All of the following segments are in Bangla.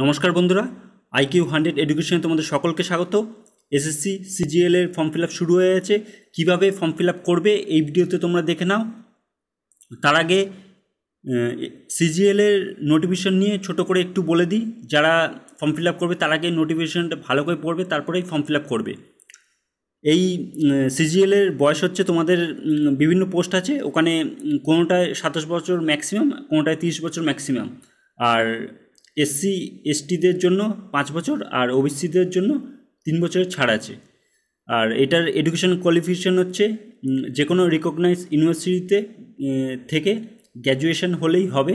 নমস্কার বন্ধুরা আইকিউ হান্ড্রেড এডুকেশনে তোমাদের সকলকে স্বাগত এসএসসি সিজিএল এর ফর্ম ফিল শুরু হয়ে গেছে কীভাবে ফর্ম ফিল করবে এই ভিডিওতে তোমরা দেখে নাও তার আগে সিজিএল এর নোটিফিকেশন নিয়ে ছোট করে একটু বলে দিই যারা ফর্ম ফিল করবে তার আগে নোটিফিকেশনটা ভালো করে পড়বে তারপরেই ফর্ম ফিল করবে এই সিজিএল এর বয়স হচ্ছে তোমাদের বিভিন্ন পোস্ট আছে ওখানে কোনোটায় সাতাশ বছর ম্যাক্সিমাম কোনোটায় তিরিশ বছর ম্যাক্সিমাম আর এসসি এসটিদের জন্য পাঁচ বছর আর ওবিসিদের জন্য তিন বছরের ছাড় আছে আর এটার এডুকেশন কোয়ালিফিকেশান হচ্ছে যে কোনো রিকগনাইজ ইউনিভার্সিটিতে থেকে গ্র্যাজুয়েশন হলেই হবে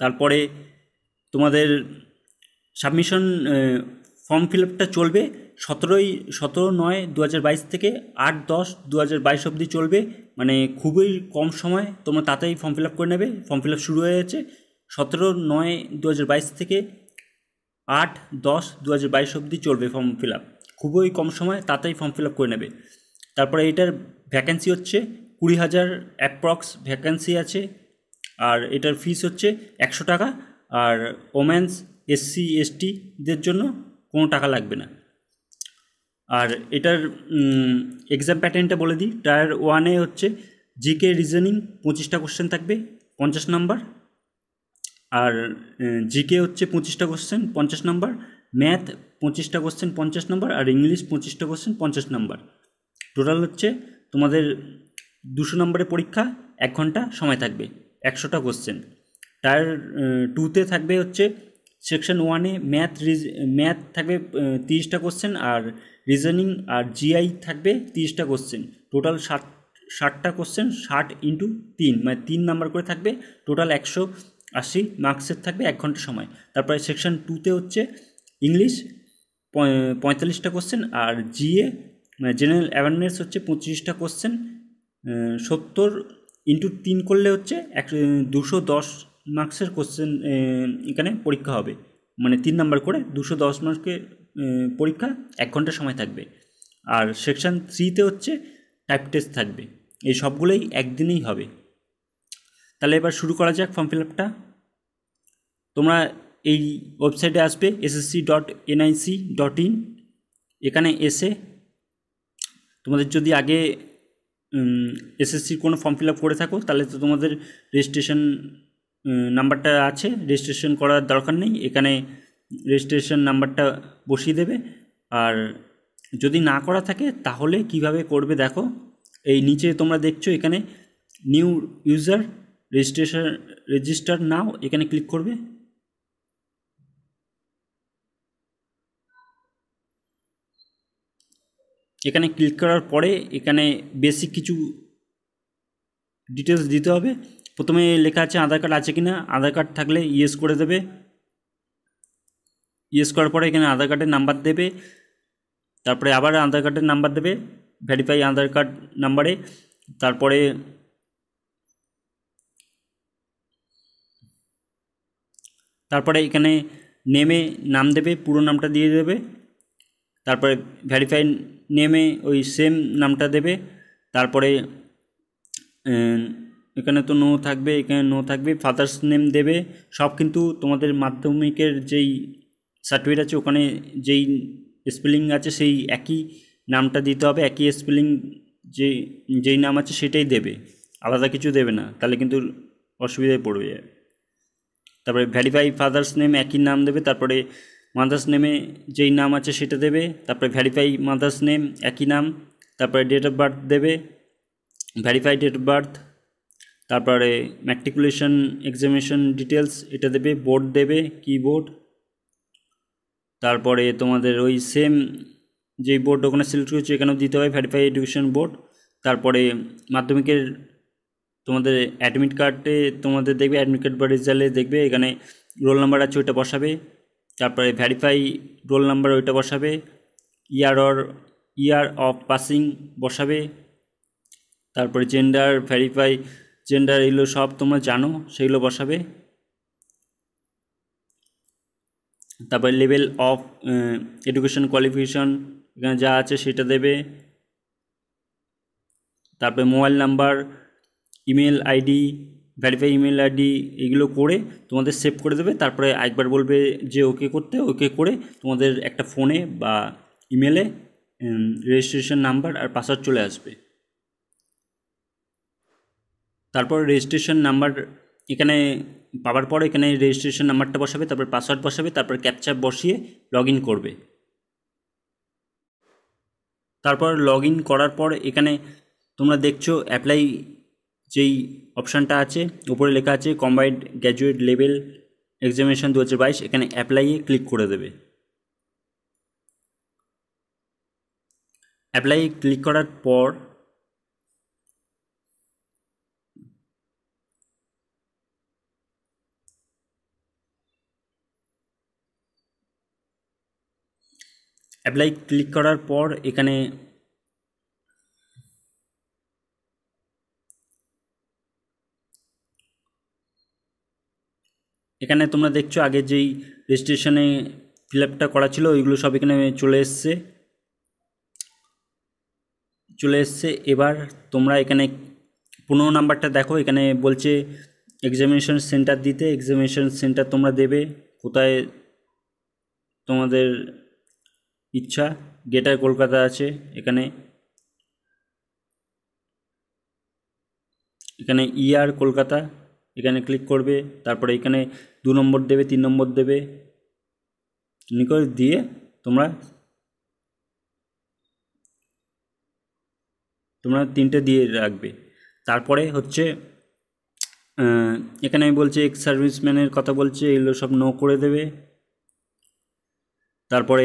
তারপরে তোমাদের সাবমিশন ফর্ম ফিল আপটা চলবে সতেরোই সতেরো নয় দু থেকে আট দশ দু অবধি চলবে মানে খুবই কম সময় তোমরা তাতেই ফর্ম ফিল আপ করে নেবে ফর্ম ফিল আপ শুরু হয়ে যাচ্ছে সতেরো নয় দু থেকে আট দশ দু হাজার বাইশ অবধি চলবে ফর্ম ফিল আপ খুবই কম সময় তাতেই ফর্ম ফিল আপ করে নেবে তারপরে এটার ভ্যাকেন্সি হচ্ছে কুড়ি হাজার অ্যাপ্রক্স ভ্যাকেন্সি আছে আর এটার ফিস হচ্ছে একশো টাকা আর ওমেন্স এসসি এসটিদের জন্য কোনো টাকা লাগবে না আর এটার এক্সাম প্যাটার্নটা বলে দিই টায়ার ওয়ানে হচ্ছে জিকে রিজনিং পঁচিশটা কোশ্চেন থাকবে পঞ্চাশ নাম্বার আর জিকে হচ্ছে পঁচিশটা কোশ্চেন পঞ্চাশ নম্বর ম্যাথ পঁচিশটা কোশ্চেন পঞ্চাশ নম্বর আর ইংলিশ পঁচিশটা কোশ্চেন পঞ্চাশ নম্বর টোটাল হচ্ছে তোমাদের দুশো নম্বরের পরীক্ষা এক ঘন্টা সময় থাকবে একশোটা কোশ্চেন টায়ার টুতে থাকবে হচ্ছে সেকশন ওয়ানে ম্যাথ রিজ ম্যাথ থাকবে তিরিশটা কোশ্চেন আর রিজনিং আর জিআই থাকবে তিরিশটা কোশ্চেন টোটাল ষাট ষাটটা কোশ্চেন ষাট ইন্টু তিন মানে তিন নাম্বার করে থাকবে টোটাল একশো আশি মার্কসের থাকবে এক ঘন্টা সময় তারপরে সেকশন টুতে হচ্ছে ইংলিশ পঁয়তাল্লিশটা কোশ্চেন আর জিএ জেনারেল অ্যাওয়ারনেস হচ্ছে পঁচিশটা কোশ্চেন সত্তর ইন্টু তিন করলে হচ্ছে এক দুশো দশ মার্কসের কোশ্চেন এখানে পরীক্ষা হবে মানে তিন নাম্বার করে দুশো দশ মার্কের পরীক্ষা এক ঘন্টা সময় থাকবে আর সেকশন থ্রিতে হচ্ছে টাইপ টেস্ট থাকবে এই সবগুলোই একদিনেই হবে তাহলে এবার শুরু করা যাক ফর্ম ফিল আপটা তোমরা এই ওয়েবসাইটে আসবে SSC dot NIC dot in এখানে এসে তোমাদের যদি আগে এসএসসির কোনো ফর্ম ফিল আপ করে থাকো তাহলে তো তোমাদের রেজিস্ট্রেশন নাম্বারটা আছে রেজিস্ট্রেশন করার দরকার নেই এখানে রেজিস্ট্রেশন নাম্বারটা বসিয়ে দেবে আর যদি না করা থাকে তাহলে কিভাবে করবে দেখো এই নিচে তোমরা দেখছো এখানে new user registration register now এখানে ক্লিক করবে এখানে ক্লিক করার পরে এখানে বেসিক কিছু ডিটেলস দিতে হবে প্রথমে লেখা আছে আধার কার্ড আছে কি না আধার কার্ড থাকলে ইয়েস করে দেবে ইয়েস করার পরে এখানে আধার কার্ডের নাম্বার দেবে তারপরে আবার আধার কার্ডের নাম্বার দেবে ভেরিফাই আধার কার্ড নাম্বারে তারপরে তারপরে এখানে নেমে নাম দেবে পুরো নামটা দিয়ে দেবে তারপরে ভ্যারিফাই নেমে ওই সেম নামটা দেবে তারপরে এখানে তো নো থাকবে এখানে নো থাকবে ফাদার্স নেম দেবে সব কিন্তু তোমাদের মাধ্যমিকের যেই সার্টিফিকেট আছে ওখানে যেই স্পেলিং আছে সেই একই নামটা দিতে হবে একই স্পেলিং যে যেই নাম আছে সেটাই দেবে আলাদা কিছু দেবে না তাহলে কিন্তু অসুবিধায় পড়বে তারপরে ভ্যারিফাই ফাদার্স নেম একই নাম দেবে তারপরে মাদার্স নেমে যেই নাম আছে সেটা দেবে তারপরে ভ্যারিফাই মাদার্স নেম একই নাম তারপরে ডেট অফ বার্থ দেবে ভ্যারিফাই ডেট অফ বার্থ তারপরে ম্যাট্রিকুলেশন এক্সামিনেশন ডিটেলস এটা দেবে বোর্ড দেবে কিবোর্ড তারপরে তোমাদের ওই সেম যে বোর্ড ওখানে সিলেক্ট করেছে এখানেও দিতে হয় ভ্যারিফাই এডুকেশন বোর্ড তারপরে মাধ্যমিকের তোমাদের অ্যাডমিট কার্ডে তোমাদের দেখবে অ্যাডমিট কার্ড বা রেজাল্টে দেখবে এখানে রোল নাম্বার আছে ওইটা বসাবে তারপরে ভ্যারিফাই রোল নাম্বার ওইটা বসাবে year or year of passing বসাবে তারপরে জেন্ডার ভ্যারিফাই জেন্ডার এগুলো সব তোমরা জানো সেগুলো বসাবে তারপরে লেভেল অফ এডুকেশন কোয়ালিফিকেশন এখানে যা আছে সেটা দেবে তারপরে mobile number email ID verify email ID এগুলো করে তোমাদের সেভ করে দেবে তারপরে একবার বলবে যে ওকে করতে ওকে করে তোমাদের একটা ফোনে বা ইমেলে রেজিস্ট্রেশন নাম্বার আর পাসওয়ার্ড চলে আসবে তারপর রেজিস্ট্রেশন নাম্বার এখানে পাওয়ার পর এখানে রেজিস্ট্রেশন নাম্বারটা বসাবে তারপর পাসওয়ার্ড বসাবে তারপর ক্যাপচার বসিয়ে লগ করবে তারপর লগ করার পর এখানে তোমরা দেখছো অ্যাপ্লাই যেই অপশানটা আছে উপরে লেখা আছে কম্বাইন্ড গ্র্যাজুয়েট লেভেল এক্সামিনেশান দু হাজার বাইশ এখানে অ্যাপ্লাইয়ে ক্লিক করে দেবে অ্যাপ্লাই ক্লিক করার পর অ্যাপ্লাই ক্লিক করার পর এখানে এখানে তোমরা দেখছো আগে যেই রেজিস্ট্রেশনে ফিল আপটা করা ছিল ওইগুলো সব এখানে চলে এসছে চলে এসছে এবার তোমরা এখানে পনেরো নাম্বারটা দেখো এখানে বলছে এক্সামিনেশন সেন্টার দিতে এক্সামিনেশন সেন্টার তোমরা দেবে কোথায় তোমাদের ইচ্ছা গেটার কলকাতা আছে এখানে এখানে ইয়ার e কলকাতা এখানে ক্লিক করবে তারপরে এখানে দু নম্বর দেবে তিন নম্বর দেবে করে দিয়ে তোমরা তোমরা তিনটে দিয়ে রাখবে তারপরে হচ্ছে এখানে আমি বলছি এক্স সার্ভিসম্যানের কথা বলছে এগুলো সব নো করে দেবে তারপরে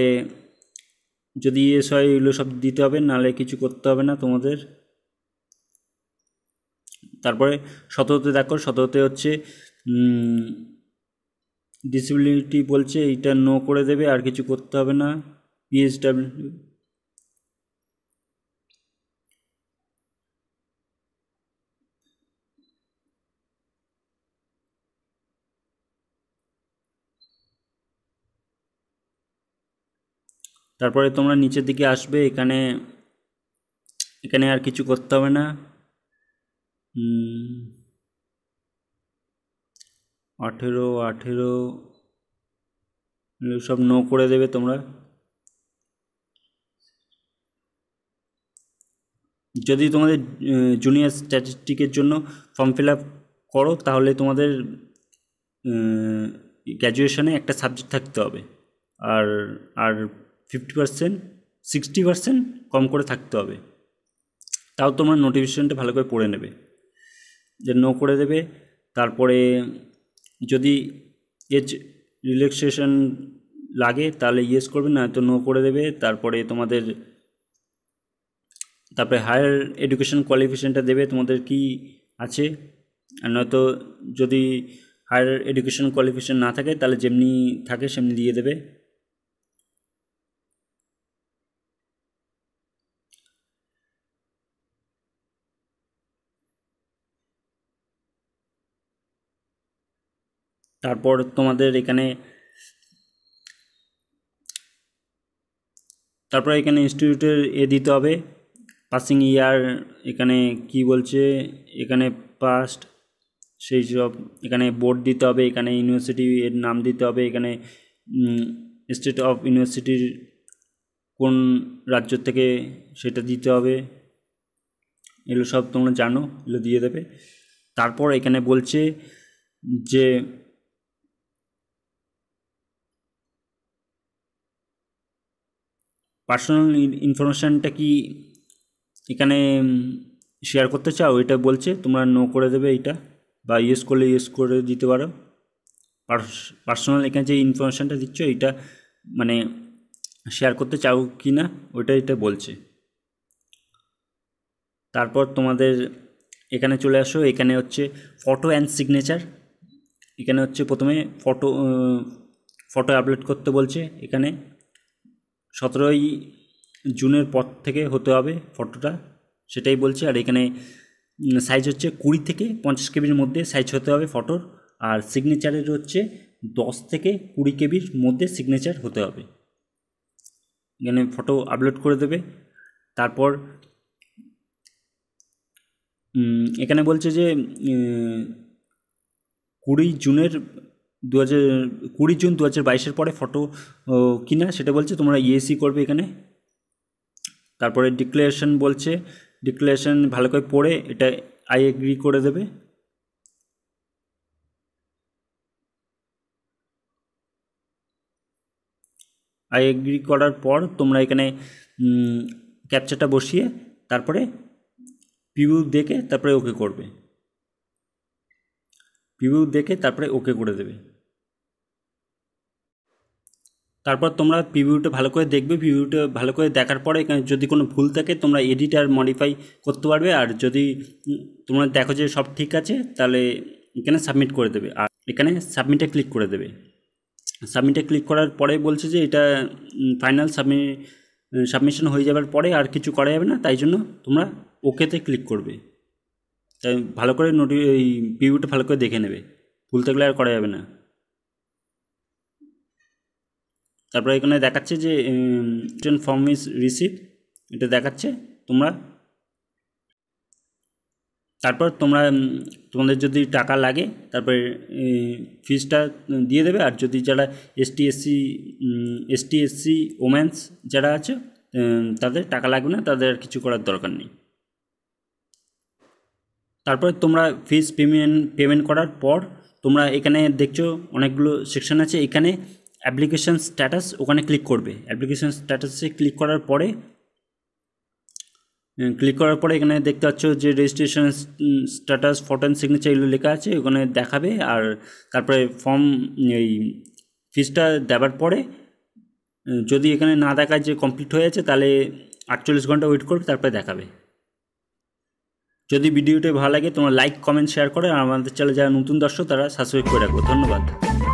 যদি এস হয় এগুলো সব দিতে হবে নাহলে কিছু করতে হবে না তোমাদের তারপরে সততে দেখো সততে হচ্ছে ডিসেবিলিটি বলছে এইটা নো করে দেবে আর কিছু করতে হবে না পিএসডাব্লিউ তারপরে তোমরা নিচের দিকে আসবে এখানে এখানে আর কিছু করতে হবে না আঠেরো আঠেরো সব নো করে দেবে তোমরা যদি তোমাদের জুনিয়র স্ট্যাটিস্টিকের জন্য ফর্ম ফিল আপ করো তাহলে তোমাদের গ্র্যাজুয়েশনে একটা সাবজেক্ট থাকতে হবে আর আর ফিফটি পার্সেন্ট সিক্সটি পার্সেন্ট কম করে থাকতে হবে তাও তোমরা নোটিফিকেশনটা ভালো করে পড়ে নেবে যে নো করে দেবে তারপরে যদি এজ রিল্যাক্সেশন লাগে তাহলে ইয়েস করবে না তো নো করে দেবে তারপরে তোমাদের তারপরে হায়ার এডুকেশন কোয়ালিফিকেশানটা দেবে তোমাদের কি আছে আর নয়তো যদি হায়ার এডুকেশন কোয়ালিফিকেশান না থাকে তাহলে যেমনি থাকে সেমনি দিয়ে দেবে তারপর তোমাদের এখানে তারপর এখানে ইনস্টিটিউটের এ দিতে হবে পাসিং ইয়ার এখানে কি বলছে এখানে পাস্ট সেই সব এখানে বোর্ড দিতে হবে এখানে ইউনিভার্সিটি এর নাম দিতে হবে এখানে স্টেট অফ ইউনিভার্সিটির কোন রাজ্য থেকে সেটা দিতে হবে এগুলো সব তোমরা জানো এগুলো দিয়ে দেবে তারপর এখানে বলছে যে পার্সোনাল ইনফরমেশানটা কি এখানে শেয়ার করতে চাও এটা বলছে তোমরা নো করে দেবে এটা বা ইউজ করলে ইউজ করে দিতে পারো পার্সোনাল এখানে যে ইনফরমেশানটা দিচ্ছ এটা মানে শেয়ার করতে চাও কি না ওইটা এটা বলছে তারপর তোমাদের এখানে চলে আসো এখানে হচ্ছে ফটো অ্যান্ড সিগনেচার এখানে হচ্ছে প্রথমে ফটো ফটো আপলোড করতে বলছে এখানে সতেরোই জুনের পর থেকে হতে হবে ফটোটা সেটাই বলছে আর এখানে সাইজ হচ্ছে কুড়ি থেকে পঞ্চাশ কেবির মধ্যে সাইজ হতে হবে ফটোর আর সিগনেচারের হচ্ছে দশ থেকে কুড়ি কেবির মধ্যে সিগনেচার হতে হবে এখানে ফটো আপলোড করে দেবে তারপর এখানে বলছে যে কুড়ি জুনের দু হাজার কুড়ি জুন দু হাজার বাইশের পরে ফটো কিনা সেটা বলছে তোমরা ইএসি e e করবে এখানে তারপরে ডিক্লারেশন বলছে ডিক্লারেশন ভালো করে পড়ে এটা আই এগ্রি করে দেবে আই এগ্রি করার পর তোমরা এখানে ক্যাপচারটা বসিয়ে তারপরে পিভিউ দেখে তারপরে ওকে করবে পিভিউ দেখে তারপরে ওকে করে দেবে তারপর তোমরা প্রিভিউটা ভালো করে দেখবে প্রিভিউটা ভালো করে দেখার পরে এখানে যদি কোনো ভুল থাকে তোমরা এডিট আর মডিফাই করতে পারবে আর যদি তোমরা দেখো যে সব ঠিক আছে তাহলে এখানে সাবমিট করে দেবে আর এখানে সাবমিটে ক্লিক করে দেবে সাবমিটে ক্লিক করার পরে বলছে যে এটা ফাইনাল সাবমি সাবমিশন হয়ে যাবার পরে আর কিছু করা যাবে না তাই জন্য তোমরা ওকেতে ক্লিক করবে তাই ভালো করে নোটি এই প্রিভিউটা ভালো করে দেখে নেবে ভুল থাকলে আর করা যাবে না তারপরে এখানে দেখাচ্ছে যে রিটার্ন ফর্ম ইজ রিসিভ এটা দেখাচ্ছে তোমরা তারপর তোমরা তোমাদের যদি টাকা লাগে তারপরে ফিজটা দিয়ে দেবে আর যদি যারা টি এসসি এসটি এসসি ওমেন্স যারা আছে তাদের টাকা লাগবে না তাদের আর কিছু করার দরকার নেই তারপরে তোমরা ফিজ পেমেন্ট পেমেন্ট করার পর তোমরা এখানে দেখছো অনেকগুলো সেকশন আছে এখানে অ্যাপ্লিকেশান স্ট্যাটাস ওখানে ক্লিক করবে অ্যাপ্লিকেশান স্ট্যাটাসে ক্লিক করার পরে ক্লিক করার পরে এখানে দেখতে পাচ্ছ যে registration status photo and signature এগুলো লেখা আছে ওখানে দেখাবে আর তারপরে ফর্ম এই ফিজটা দেওয়ার পরে যদি এখানে না দেখায় যে কমপ্লিট হয়ে আছে তাহলে আটচল্লিশ ঘন্টা ওয়েট করবে তারপরে দেখাবে যদি ভিডিওটি ভালো লাগে তোমার লাইক কমেন্ট শেয়ার করে আর আমাদের চ্যানেল যারা নতুন দর্শক তারা সাবস্ক্রাইব করে রাখবো ধন্যবাদ